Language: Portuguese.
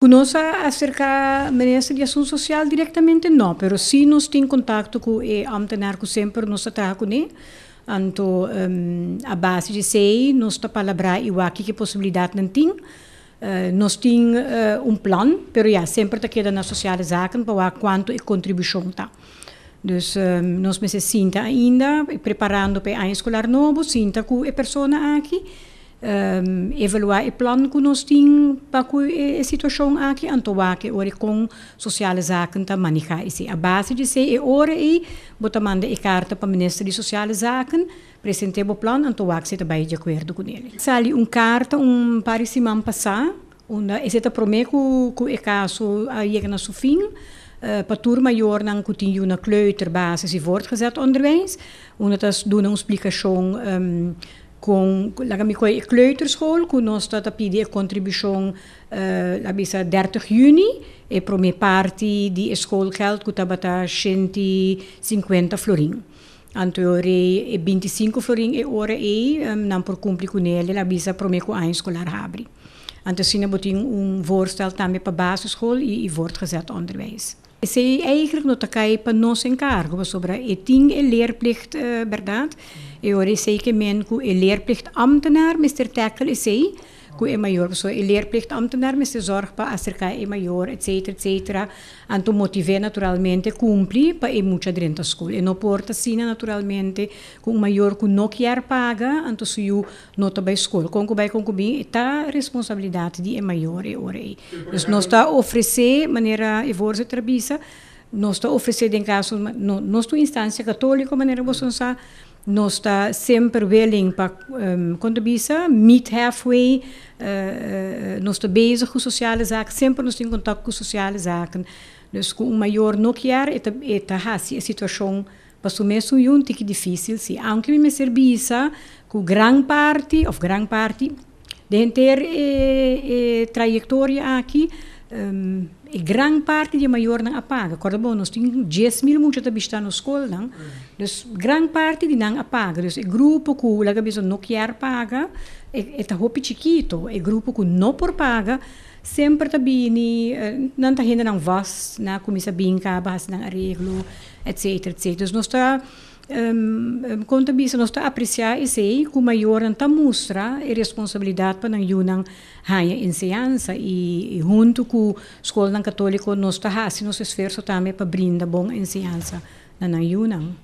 Conosco acerca merece de assunto social diretamente não, mas sim nos tem contato com e amtenar com sempre nos com né. Anto um, ehm, a base de sei nos ta palavra e o aqui que possibilidade não tem. Uh, eh, nós temos uh, eh, um plano, mas ja, sempre te queda na sociale zaken para quanto e contribuição está, Então, nós me sinta ainda preparando para a escolar novo, sinta com a pessoa aqui um, ehm, evaluar e plano que nós temos para a situação aqui, então aqui, zaken ta manejar isso. A base di ser é ora e botar manda e karta pa minister di de sociais zaken, apresentei plan plano, então aqui está bem de acordo com ele. Sali um carta, um parecimento passar, onde esse tá prometo ku e kaso aí na seu fim, uh, turma jor nang na kleuterbasis i voortgezet onderwijs. Omdat dat doen een explicatie um, con la ik kleuterschool, kun ons dat op contribution, uh, laat 30 juni, e prome parti di schoolgeld, kun dat bata 150 florin. Anteore e 25 florin e ore e, um, nam por cumpri kun ele, laat een scholaar habri. En botin un dat een voorstel daarmee op basisschool, je wordt gezet onderwijs. Sei eigenlijk no takai pa nos encargo sobre eting e leerplicht, uh, eh, verdad? E ora sei que men ku e leerplicht ambtenaar, Mr. Tackle, sei maior, qe o so, leerplichtambtenaar mas se zorg para acercar o maior etc, etc. En motivé naturalmente, cumpri para ir muito dentro à escola. E não porta sina naturalmente com o maior que não quer paga, anto se eu não para na escola. Com que vai, com bem, está a responsabilidade de o maior e ora aí. Então, nós está oferecer maneira e vorse trabisa, nós está oferecer em caso, nós está instância católica, maneira você não sabe, nós está sempre bem para um, quando bisa, meet halfway, uh, eh, eh, nós está bezig com sociais zaken, sempre nós tem contato com sociais zaken. Dus com o maior no que é é eta tá, ha, se a situação passou mesmo um tique difícil, se, anche me servisa, com grande parte, ou grande parte, de ter eh, eh, trajetória aqui, um, ehm, e grande parte de maior não apaga. Acorda bom, nós temos 10 mil muitos que estão na escola, não? Uhum. Então, grande parte de não apaga. Então, o grupo que o cabeça não quer pagar, é está roupa chiquito. O grupo que não por paga, sempre está bem, eh, não está ainda não vaz, não começa a brincar, basta não arreglo, etc, etc. Então, nós estamos um, contribuição a apreciar esse com maior anta mostra e, e responsabilidade para yunang haya enseança e, i junto ku a escola katoliko nós está fazendo nosso esforço também para brinda bong enseança na yunang.